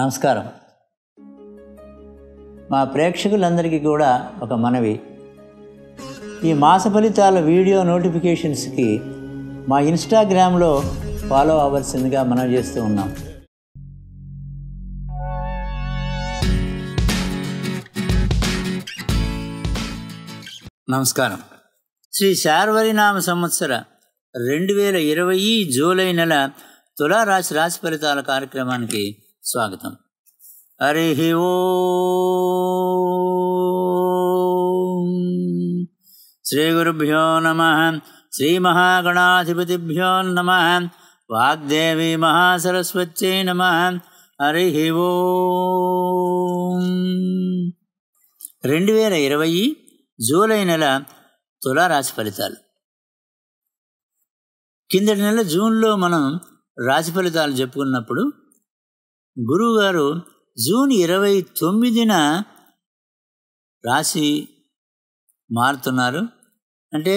నమస్కారం మా ప్రేక్షకులందరికీ కూడా ఒక మనవి ఈ మాస ఫలితాల వీడియో నోటిఫికేషన్స్కి మా ఇన్స్టాగ్రామ్లో ఫాలో అవ్వాల్సిందిగా మనం చేస్తూ ఉన్నాం నమస్కారం శ్రీ శార్వరినామ సంవత్సర రెండు వేల ఇరవై జూలై నెల తులారాశి రాశి ఫలితాల కార్యక్రమానికి స్వాగతం హరి ఓ శ్రీ గురుభ్యో నమ శ్రీ మహాగణాధిపతిభ్యో నమ వాగ్దేవి మహాసరస్వత్యై నమ హరి ఓ రెండు వేల ఇరవై జూలై నెల తులారాశి ఫలితాలు కిందటి నెల జూన్లో మనం రాశి ఫలితాలు చెప్పుకున్నప్పుడు గురువుగారు జూన్ ఇరవై తొమ్మిదిన రాశి మారుతున్నారు అంటే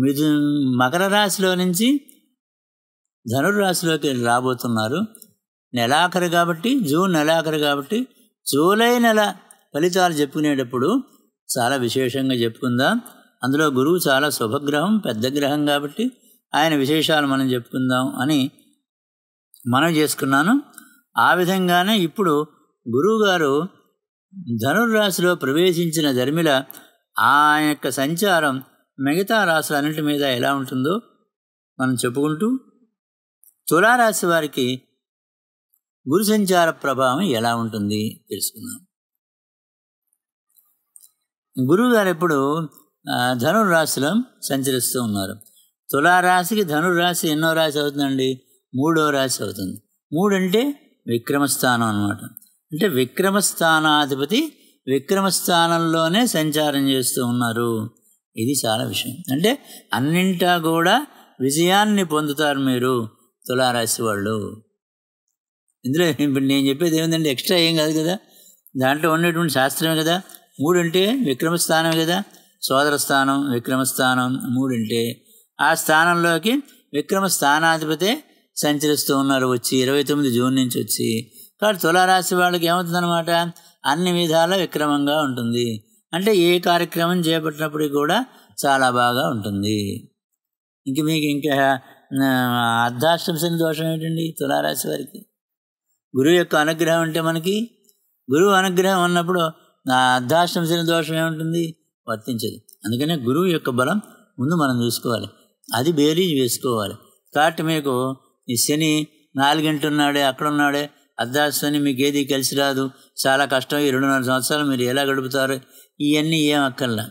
మిథు మకర రాశిలో నుంచి ధనుర్రాశిలోకి రాబోతున్నారు నెలాఖరు కాబట్టి జూన్ నెలాఖరు కాబట్టి జూలై నెల ఫలితాలు చెప్పుకునేటప్పుడు చాలా విశేషంగా చెప్పుకుందాం అందులో గురువు చాలా శుభగ్రహం పెద్ద గ్రహం కాబట్టి ఆయన విశేషాలు మనం చెప్పుకుందాం అని మనం చేసుకున్నాను ఆ విధంగానే ఇప్పుడు గురువుగారు ధనుర్రాశిలో ప్రవేశించిన ధర్మిల ఆ యొక్క సంచారం మిగతా రాశులన్నింటి మీద ఎలా ఉంటుందో మనం చెప్పుకుంటూ తులారాశి వారికి గురు సంచార ప్రభావం ఎలా ఉంటుంది తెలుసుకుందాం గురువుగారు ఎప్పుడు ధనుర్రాశిలో సంచరిస్తూ ఉన్నారు తులారాశికి ధనుర్రాశి ఎన్నో రాశి అవుతుందండి మూడో రాశి అవుతుంది మూడంటే విక్రమస్థానం అనమాట అంటే విక్రమస్థానాధిపతి విక్రమస్థానంలోనే సంచారం చేస్తూ ఉన్నారు ఇది చాలా విషయం అంటే అన్నింటా కూడా విజయాన్ని పొందుతారు మీరు తులారాశి వాళ్ళు ఇందులో ఇప్పుడు నేను చెప్పేది ఏమిటండి ఎక్స్ట్రా ఏం కాదు కదా దాంట్లో ఉండేటువంటి శాస్త్రమే కదా మూడంటే విక్రమస్థానమే కదా సోదర స్థానం విక్రమస్థానం మూడంటే ఆ స్థానంలోకి విక్రమ స్థానాధిపతే సంచరిస్తూ ఉన్నారు వచ్చి ఇరవై తొమ్మిది జూన్ నుంచి వచ్చి కాబట్టి తులారాశి వాళ్ళకి ఏమవుతుందన్నమాట అన్ని విధాల విక్రమంగా ఉంటుంది అంటే ఏ కార్యక్రమం చేపట్టినప్పుడు కూడా చాలా బాగా ఉంటుంది ఇంక మీకు ఇంకా అర్ధాష్టమ శని దోషం ఏంటండి తులారాశి వారికి గురువు యొక్క అనుగ్రహం అంటే మనకి గురువు అనుగ్రహం ఉన్నప్పుడు అర్ధాష్టమ శని దోషం ఏముంటుంది వర్తించదు అందుకనే గురువు యొక్క బలం ముందు మనం చూసుకోవాలి అది బేరీజ్ వేసుకోవాలి కాబట్టి మీకు ఈ శని నాలుగింటున్నాడే అక్కడున్నాడే అర్ధాశ్వని మీకు ఏది కలిసి రాదు చాలా కష్టం ఈ రెండున్నర సంవత్సరాలు మీరు ఎలా గడుపుతారు ఇవన్నీ ఏం అక్కర్లా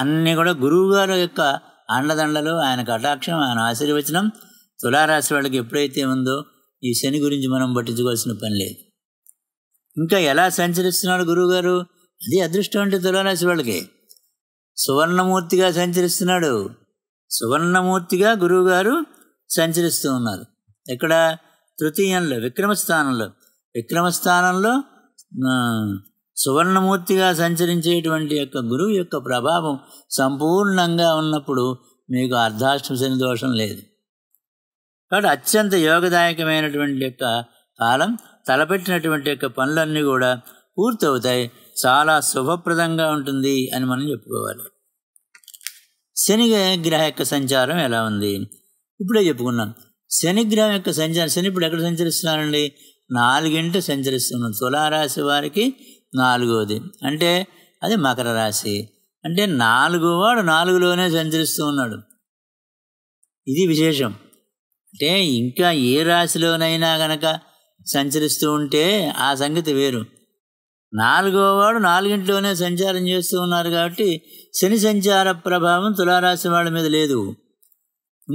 అన్నీ కూడా గురువుగారు యొక్క అండదండలు ఆయన కటాక్షం ఆయన ఆశీర్వచనం తులారాశి వాళ్ళకి ఎప్పుడైతే ఉందో ఈ శని గురించి మనం పట్టించుకోవాల్సిన పని లేదు ఇంకా ఎలా సంచరిస్తున్నాడు గురువుగారు అది అదృష్టం అంటే తులారాశి వాళ్ళకి సువర్ణమూర్తిగా సంచరిస్తున్నాడు సువర్ణమూర్తిగా గురువుగారు సంచరిస్తూ ఉన్నారు ఇక్కడ తృతీయంలో విక్రమస్థానంలో విక్రమస్థానంలో సువర్ణమూర్తిగా సంచరించేటువంటి యొక్క గురువు యొక్క ప్రభావం సంపూర్ణంగా ఉన్నప్పుడు మీకు అర్ధాష్టమి దోషం లేదు కాబట్టి అత్యంత యోగదాయకమైనటువంటి యొక్క కాలం తలపెట్టినటువంటి యొక్క పనులన్నీ కూడా పూర్తవుతాయి చాలా శుభప్రదంగా ఉంటుంది అని మనం చెప్పుకోవాలి శని గ్రహ యొక్క సంచారం ఎలా ఉంది ఇప్పుడే చెప్పుకున్నాం శని గ్రహం యొక్క సంచారం శని ఇప్పుడు ఎక్కడ సంచరిస్తున్నారండి నాలుగింట సంచరిస్తున్నాం తులారాశి వారికి నాలుగోది అంటే అది మకర రాశి అంటే వాడు నాలుగులోనే సంచరిస్తూ ఉన్నాడు ఇది విశేషం అంటే ఇంకా ఏ రాశిలోనైనా గనక సంచరిస్తూ ఉంటే ఆ సంగతి వేరు వాడు నాలుగింట్లోనే సంచారం చేస్తూ ఉన్నారు కాబట్టి శని సంచార ప్రభావం తులారాశి వాళ్ళ మీద లేదు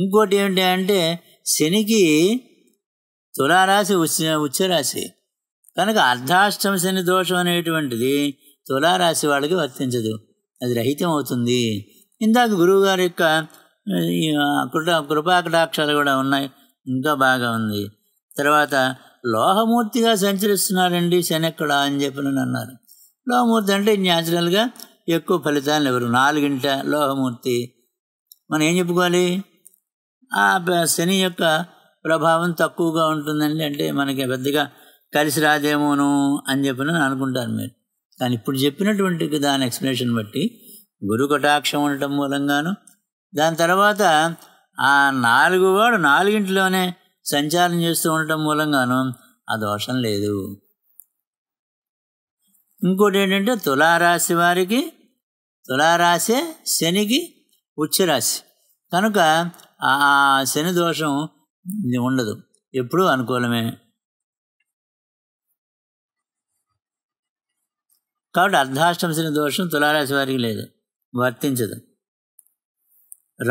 ఇంకోటి ఏంటి అంటే శనికి తులారాశి ఉచ్చ ఉచ్చరాశి కనుక అర్ధాష్టమ శని దోషం అనేటువంటిది తులారాశి వాళ్ళకి వర్తించదు అది రహితం అవుతుంది ఇందాక గురువుగారి యొక్క కృపా కృపాకటాక్షాలు కూడా ఉన్నాయి ఇంకా బాగా ఉంది తర్వాత లోహమూర్తిగా సంచరిస్తున్నారండి శని ఎక్కడ అని చెప్పి అన్నారు లోహమూర్తి అంటే న్యాచురల్గా ఎక్కువ ఫలితాలు ఎవరు నాలుగింట లోహమూర్తి మనం ఏం చెప్పుకోవాలి ఆ శని యొక్క ప్రభావం తక్కువగా ఉంటుందండి అంటే మనకి పెద్దగా కలిసి రాదేమోను అని చెప్పిన అనుకుంటారు మీరు కానీ ఇప్పుడు చెప్పినటువంటి దాని ఎక్స్ప్లెనేషన్ బట్టి గురు కటాక్షం ఉండటం మూలంగాను దాని తర్వాత ఆ నాలుగు వాడు నాలుగింటిలోనే సంచారం చేస్తూ ఉండటం మూలంగాను ఆ దోషం లేదు ఇంకోటి ఏంటంటే తులారాశి వారికి తులారాశే శనికి ఉచ్చరాశి కనుక ఆ శని దోషం ఉండదు ఎప్పుడూ అనుకూలమే కాబట్టి అర్ధాష్టమ శని దోషం తులారాశి వారికి లేదు వర్తించదు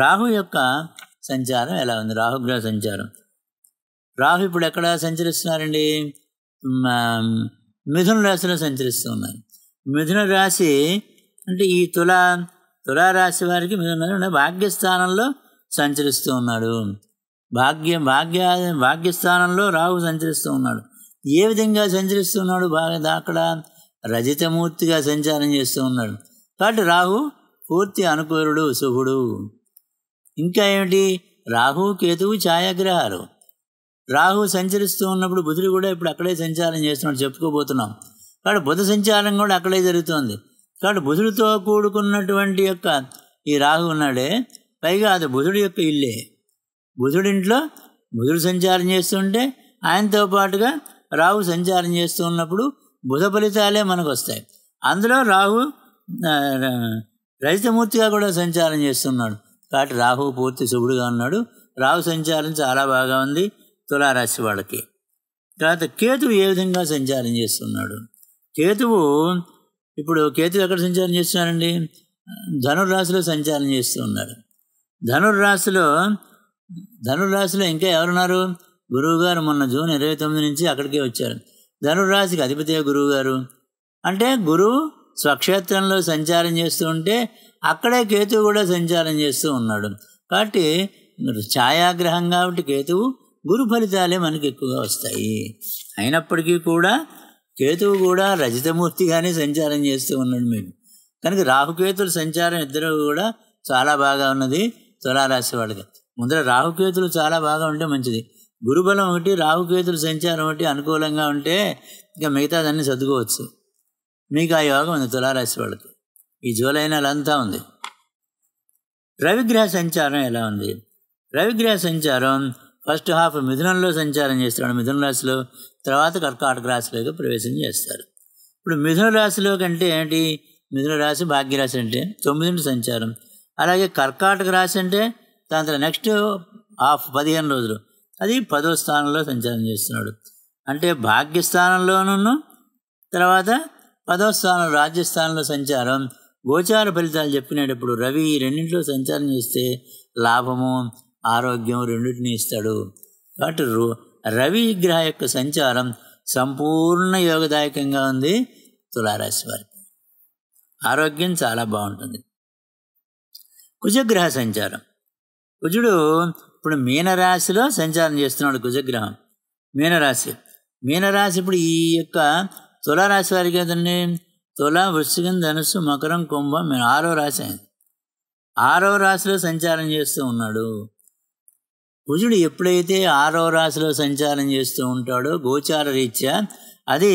రాహు యొక్క సంచారం ఎలా ఉంది రాహుగ్రహ సంచారం రాహు ఇప్పుడు ఎక్కడ సంచరిస్తున్నారండి మిథున రాశిలో సంచరిస్తున్నారు మిథున రాశి అంటే ఈ తులా తులారాశి వారికి మిథున భాగ్యస్థానంలో సంచరిస్తూ ఉన్నాడు భాగ్య భాగ్య భాగ్యస్థానంలో రాహు సంచరిస్తూ ఉన్నాడు ఏ విధంగా సంచరిస్తున్నాడు బాగా అక్కడ రజితమూర్తిగా సంచారం చేస్తూ ఉన్నాడు కాబట్టి రాహు పూర్తి అనుకూలుడు శుభుడు ఇంకా ఏమిటి రాహు కేతువు ఛాయాగ్రహాలు రాహు సంచరిస్తూ ఉన్నప్పుడు బుధుడు కూడా ఇప్పుడు అక్కడే సంచారం చేస్తున్నాడు చెప్పుకోబోతున్నాం కాబట్టి బుధ సంచారం కూడా అక్కడే జరుగుతోంది కాబట్టి బుధుడితో కూడుకున్నటువంటి యొక్క ఈ రాహు ఉన్నాడే పైగా అది బుధుడు యొక్క ఇల్లే బుధుడింట్లో బుధుడు సంచారం చేస్తుంటే ఆయనతో పాటుగా రాహు సంచారం చేస్తూ ఉన్నప్పుడు బుధ ఫలితాలే మనకు వస్తాయి అందులో రాహు రజితమూర్తిగా కూడా సంచారం చేస్తున్నాడు కాబట్టి రాహు పూర్తి శుభుడుగా ఉన్నాడు రాహు సంచారం చాలా బాగా ఉంది తులారాశి వాళ్ళకి తర్వాత కేతువు ఏ విధంగా సంచారం చేస్తున్నాడు కేతువు ఇప్పుడు కేతువు ఎక్కడ సంచారం చేస్తున్నారండి ధనుర్రాశిలో సంచారం చేస్తూ ఉన్నాడు ధనుర్రాశిలో ధనుర్రాశిలో ఇంకా ఎవరున్నారు గురువు గారు మొన్న జూన్ ఇరవై తొమ్మిది నుంచి అక్కడికే వచ్చారు ధనుర్రాశికి అధిపతి గురువు గారు అంటే గురువు స్వక్షేత్రంలో సంచారం చేస్తూ ఉంటే అక్కడే కేతువు కూడా సంచారం చేస్తూ ఉన్నాడు కాబట్టి ఛాయాగ్రహం కాబట్టి కేతువు గురు ఫలితాలే మనకు ఎక్కువగా వస్తాయి అయినప్పటికీ కూడా కేతువు కూడా రజితమూర్తిగానే సంచారం చేస్తూ ఉన్నాడు మేము కనుక రాహుకేతుల సంచారం ఇద్దరు కూడా చాలా బాగా ఉన్నది తులారాశి వాళ్ళకి ముందర రాహుకేతులు చాలా బాగా ఉంటే మంచిది గురుబలం ఒకటి రాహుకేతుల సంచారం ఒకటి అనుకూలంగా ఉంటే ఇంకా దాన్ని సర్దుకోవచ్చు మీకు ఆ యోగం ఉంది తులారాశి వాళ్ళకి ఈ జూలై నెల అంతా ఉంది రవిగ్రహ సంచారం ఎలా ఉంది రవిగ్రహ సంచారం ఫస్ట్ హాఫ్ మిథునంలో సంచారం చేస్తాడు మిథున రాశిలో తర్వాత కర్కాటక రాశిలోకి ప్రవేశం చేస్తారు ఇప్పుడు మిథున రాశిలో కంటే ఏంటి మిథున రాశి భాగ్యరాశి అంటే తొమ్మిదింటి సంచారం అలాగే కర్కాటక రాశి అంటే తర్వాత నెక్స్ట్ హాఫ్ పదిహేను రోజులు అది పదో స్థానంలో సంచారం చేస్తున్నాడు అంటే భాగ్యస్థానంలోనూ తర్వాత పదో స్థానం రాజ్యస్థానంలో సంచారం గోచార ఫలితాలు చెప్పినప్పుడు రవి రెండింటిలో సంచారం చేస్తే లాభము ఆరోగ్యం రెండింటిని ఇస్తాడు కాబట్టి రవి విగ్రహ యొక్క సంచారం సంపూర్ణ యోగదాయకంగా ఉంది తులారాశి వారికి ఆరోగ్యం చాలా బాగుంటుంది కుజగ్రహ సంచారం కుజుడు ఇప్పుడు మీనరాశిలో సంచారం చేస్తున్నాడు కుజగ్రహం మీనరాశి మీనరాశి ఇప్పుడు ఈ యొక్క తులారాశి వారికి ఏదండి తుల వృశ్చికం ధనుసు మకరం కుంభం ఆరో రాశి ఆరో రాశిలో సంచారం చేస్తూ ఉన్నాడు కుజుడు ఎప్పుడైతే ఆరో రాశిలో సంచారం చేస్తూ ఉంటాడో గోచార రీత్యా అది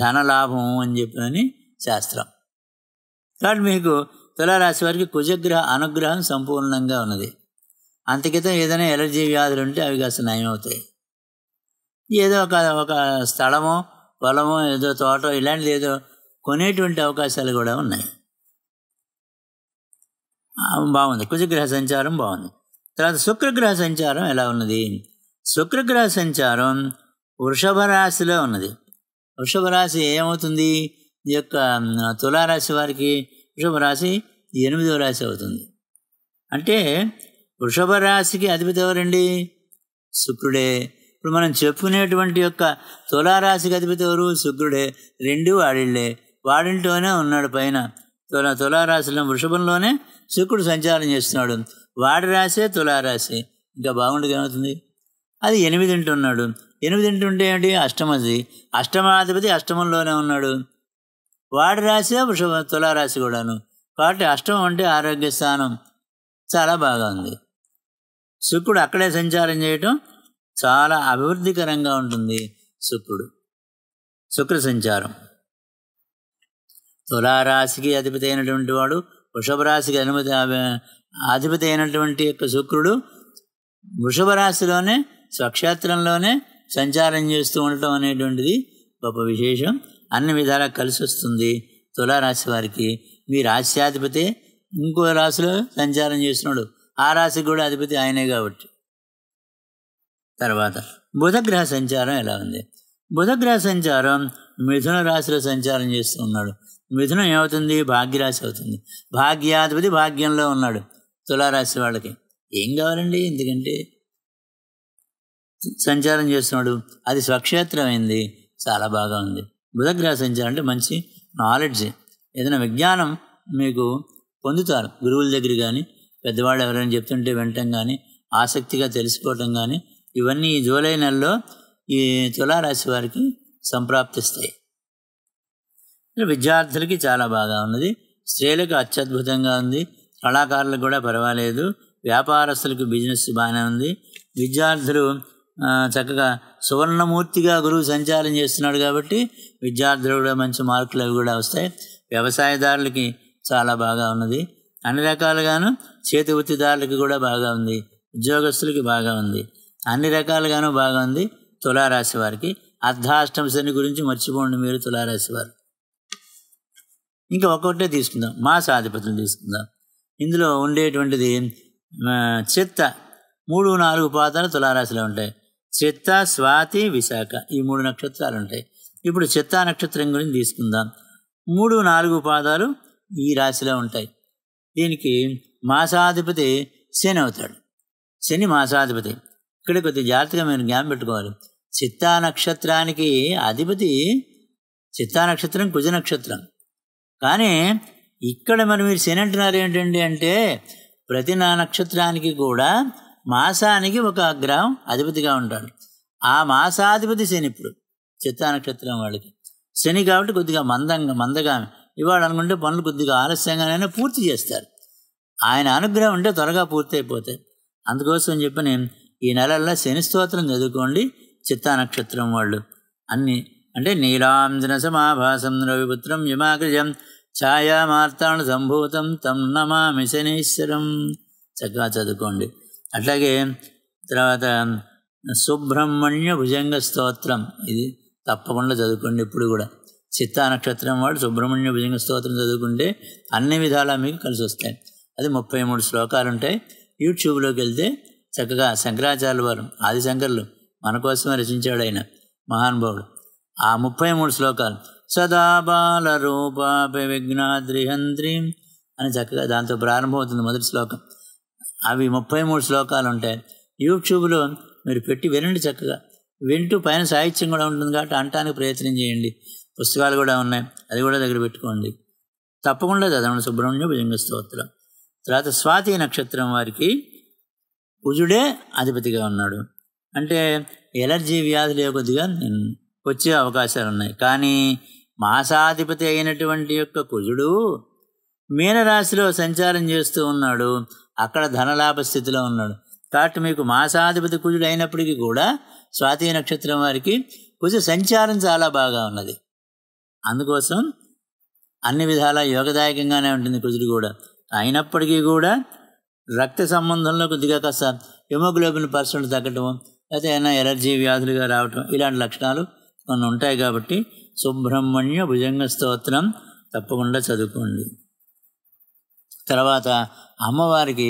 ధనలాభం అని చెప్పని శాస్త్రం కాబట్టి మీకు తులారాశి వారికి కుజగ్రహ అనుగ్రహం సంపూర్ణంగా ఉన్నది అంతకితం ఏదైనా ఎలర్జీ వ్యాధులు ఉంటే అవి కాస్త నయమవుతాయి ఏదో ఒక ఒక స్థలమో పొలమో ఏదో తోట ఇలాంటిది ఏదో కొనేటువంటి అవకాశాలు కూడా ఉన్నాయి బాగుంది కుజగ్రహ సంచారం బాగుంది తర్వాత శుక్రగ్రహ సంచారం ఎలా ఉన్నది శుక్రగ్రహ సంచారం వృషభ రాశిలో ఉన్నది వృషభ రాశి ఏమవుతుంది ఈ యొక్క తులారాశి వారికి వృషభ రాశి ఎనిమిదవ రాశి అవుతుంది అంటే వృషభ రాశికి అధిపతి ఎవరండి శుక్రుడే ఇప్పుడు మనం చెప్పుకునేటువంటి యొక్క తులారాశికి అధిపతి ఎవరు శుక్రుడే రెండు వాడిళ్ళే వాడింట్లోనే ఉన్నాడు పైన తుల తులారాశిలో వృషభంలోనే శుక్రుడు సంచారం చేస్తున్నాడు వాడి రాసే తులారాశి ఇంకా బాగుండదు ఏమవుతుంది అది ఎనిమిది ఉన్నాడు ఎనిమిది ఉంటే ఏంటి అష్టమది అష్టమాధిపతి అష్టమంలోనే ఉన్నాడు వాడి రాసే వృషభ తులారాశి కూడాను కాబట్టి అష్టమం అంటే ఆరోగ్య స్థానం చాలా బాగా ఉంది శుక్రుడు అక్కడే సంచారం చేయటం చాలా అభివృద్ధికరంగా ఉంటుంది శుక్రుడు శుక్ర సంచారం తులారాశికి అధిపతి అయినటువంటి వాడు వృషభ రాశికి అనుమతి అధిపతి అయినటువంటి యొక్క శుక్రుడు వృషభ రాశిలోనే స్వక్షేత్రంలోనే సంచారం చేస్తూ ఉండటం అనేటువంటిది గొప్ప విశేషం అన్ని విధాలా కలిసి వస్తుంది తులారాశి వారికి మీ రాశ్యాధిపతి ఇంకో రాశిలో సంచారం చేస్తున్నాడు ఆ రాశికి కూడా అధిపతి ఆయనే కాబట్టి తర్వాత బుధగ్రహ సంచారం ఎలా ఉంది బుధగ్రహ సంచారం మిథున రాశిలో సంచారం చేస్తూ ఉన్నాడు మిథునం ఏమవుతుంది భాగ్యరాశి అవుతుంది భాగ్యాధిపతి భాగ్యంలో ఉన్నాడు తులారాశి వాళ్ళకి ఏం కావాలండి ఎందుకంటే సంచారం చేస్తున్నాడు అది స్వక్షేత్రమైంది చాలా బాగా ఉంది బుధగ్రహ సంచారం అంటే మంచి నాలెడ్జ్ ఏదైనా విజ్ఞానం మీకు పొందుతారు గురువుల దగ్గర కానీ పెద్దవాళ్ళు ఎవరైనా చెప్తుంటే వినటం కానీ ఆసక్తిగా తెలుసుకోవటం కానీ ఇవన్నీ ఈ జూలై నెలలో ఈ తులారాశి వారికి సంప్రాప్తిస్తాయి విద్యార్థులకి చాలా బాగా ఉన్నది స్త్రీలకు అత్యద్భుతంగా ఉంది కళాకారులకు కూడా పర్వాలేదు వ్యాపారస్తులకు బిజినెస్ బాగానే ఉంది విద్యార్థులు చక్కగా సువర్ణమూర్తిగా గురువు సంచారం చేస్తున్నాడు కాబట్టి విద్యార్థులు కూడా మంచి మార్కులు అవి కూడా వస్తాయి వ్యవసాయదారులకి చాలా బాగా ఉన్నది అన్ని రకాలుగాను చేతి వృత్తిదారులకి కూడా బాగా ఉంది ఉద్యోగస్తులకి బాగా ఉంది అన్ని రకాలుగాను బాగా ఉంది తులారాశి వారికి అర్ధాష్టమ శని గురించి మర్చిపోండి మీరు తులారాశి వారు ఇంకా ఒక్కొక్కటే తీసుకుందాం మాసాధిపతులు తీసుకుందాం ఇందులో ఉండేటువంటిది చిత్త మూడు నాలుగు పాతాలు తులారాశిలో ఉంటాయి చిత్త స్వాతి విశాఖ ఈ మూడు నక్షత్రాలు ఉంటాయి ఇప్పుడు చిత్త నక్షత్రం గురించి తీసుకుందాం మూడు నాలుగు పాదాలు ఈ రాశిలో ఉంటాయి దీనికి మాసాధిపతి శని అవుతాడు శని మాసాధిపతి ఇక్కడ కొద్ది జాగ్రత్తగా మీరు జ్ఞానం పెట్టుకోవాలి చిత్తా నక్షత్రానికి అధిపతి చిత్తా నక్షత్రం కుజ నక్షత్రం కానీ ఇక్కడ మరి మీరు శని అంటున్నారు ఏంటండి అంటే ప్రతి నా నక్షత్రానికి కూడా మాసానికి ఒక అగ్రహం అధిపతిగా ఉంటాడు ఆ మాసాధిపతి శని ఇప్పుడు చిత్తా నక్షత్రం వాళ్ళకి శని కాబట్టి కొద్దిగా మందంగా మందగా ఇవాళ అనుకుంటే పనులు కొద్దిగా ఆలస్యంగానైనా పూర్తి చేస్తారు ఆయన అనుగ్రహం ఉంటే త్వరగా పూర్తయిపోతాయి అందుకోసం చెప్పి నేను ఈ నెలల్లో శని స్తోత్రం చదువుకోండి చిత్తా నక్షత్రం వాళ్ళు అన్నీ అంటే నీలాంజన సమాభాసం రవిపుత్రం యమాగ్రజం ఛాయామార్తాణ సంభూతం తం నమామి శనీశ్వరం చక్కగా చదువుకోండి అట్లాగే తర్వాత సుబ్రహ్మణ్య భుజంగ స్తోత్రం ఇది తప్పకుండా చదువుకోండి ఇప్పుడు కూడా చిత్తా నక్షత్రం వాడు సుబ్రహ్మణ్య భుజంగ స్తోత్రం చదువుకుంటే అన్ని విధాలా మీకు కలిసి వస్తాయి అది ముప్పై మూడు శ్లోకాలు ఉంటాయి యూట్యూబ్లోకి వెళ్తే చక్కగా శంకరాచార్య వారు ఆదిశంకర్లు మన కోసమే రచించాడు ఆయన మహానుభావుడు ఆ ముప్పై మూడు శ్లోకాలు సదా బాలరూపాభివిఘ్నాద్రిహంద్రీం అని చక్కగా దాంతో ప్రారంభమవుతుంది మొదటి శ్లోకం అవి ముప్పై మూడు శ్లోకాలు ఉంటాయి యూట్యూబ్లో మీరు పెట్టి వినండి చక్కగా వింటూ పైన సాహిత్యం కూడా ఉంటుంది కాబట్టి అంటానికి ప్రయత్నం చేయండి పుస్తకాలు కూడా ఉన్నాయి అది కూడా దగ్గర పెట్టుకోండి తప్పకుండా చదవండి సుబ్రహ్మణ్య భుజంగ స్తోత్రం తర్వాత స్వాతి నక్షత్రం వారికి భుజుడే అధిపతిగా ఉన్నాడు అంటే ఎలర్జీ వ్యాధులు కొద్దిగా వచ్చే అవకాశాలు ఉన్నాయి కానీ మాసాధిపతి అయినటువంటి యొక్క కుజుడు మీనరాశిలో సంచారం చేస్తూ ఉన్నాడు అక్కడ ధనలాభ స్థితిలో ఉన్నాడు కాబట్టి మీకు మాసాధిపతి కుజుడు అయినప్పటికీ కూడా స్వాతి నక్షత్రం వారికి కుజ సంచారం చాలా బాగా ఉన్నది అందుకోసం అన్ని విధాలా యోగదాయకంగానే ఉంటుంది కుజుడు కూడా అయినప్పటికీ కూడా రక్త సంబంధంలో కొద్దిగా కాస్త హిమోగ్లోబిన్ పర్సెంట్ తగ్గటం లేకపోతే ఏమైనా ఎలర్జీ వ్యాధులుగా రావటం ఇలాంటి లక్షణాలు కొన్ని ఉంటాయి కాబట్టి సుబ్రహ్మణ్య భుజంగ స్తోత్రం తప్పకుండా చదువుకోండి తర్వాత అమ్మవారికి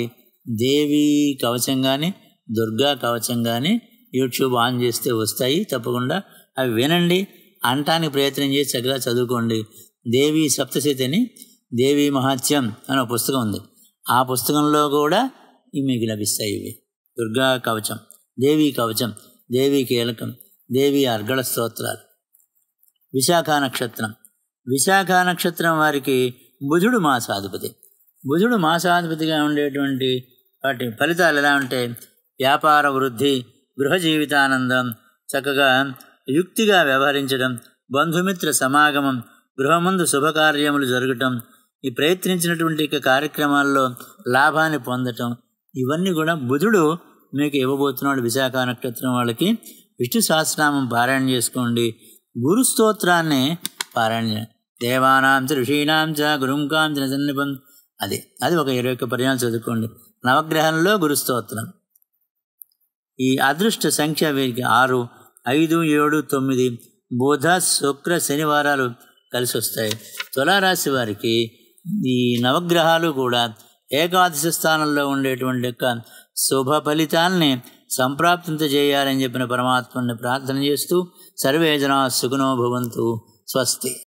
దేవి కవచం కానీ దుర్గా కవచం కానీ యూట్యూబ్ ఆన్ చేస్తే వస్తాయి తప్పకుండా అవి వినండి అంటానికి ప్రయత్నం చేసి చక్కగా చదువుకోండి దేవి సప్తశతిని దేవి మహాత్యం అనే పుస్తకం ఉంది ఆ పుస్తకంలో కూడా మీకు లభిస్తాయి ఇవి దుర్గా కవచం దేవి కవచం దేవి కీలకం దేవి అర్గళ స్తోత్రాలు విశాఖ నక్షత్రం విశాఖ నక్షత్రం వారికి బుధుడు మాసాధిపతి బుధుడు మాసాధిపతిగా ఉండేటువంటి వాటి ఫలితాలు ఎలా ఉంటే వ్యాపార వృద్ధి గృహ జీవితానందం చక్కగా యుక్తిగా వ్యవహరించడం బంధుమిత్ర సమాగమం గృహముందు శుభకార్యములు జరగటం ఈ ప్రయత్నించినటువంటి కార్యక్రమాల్లో లాభాన్ని పొందటం ఇవన్నీ కూడా బుధుడు మీకు ఇవ్వబోతున్నాడు విశాఖ నక్షత్రం వాళ్ళకి విష్ణు సహస్రనామం పారాయణ చేసుకోండి గురుస్తోత్రాన్ని పారాయణ దేవానాం చ ఋషీణాం చ గురుంకాం చ సన్నిపం అది అది ఒక ఇరవై ఒక్క పర్యాలు చదువుకోండి నవగ్రహంలో గురుస్తోత్రం ఈ అదృష్ట సంఖ్య వీరికి ఆరు ఐదు ఏడు తొమ్మిది బుధ శుక్ర శనివారాలు కలిసి వస్తాయి తులారాశి వారికి ఈ నవగ్రహాలు కూడా ఏకాదశి స్థానంలో ఉండేటువంటి యొక్క శుభ ఫలితాల్ని సంప్రాప్తింత చేయాలని చెప్పిన పరమాత్మని ప్రార్థన చేస్తూ सर्वे जना सुखनो भवन्तु स्वस्ति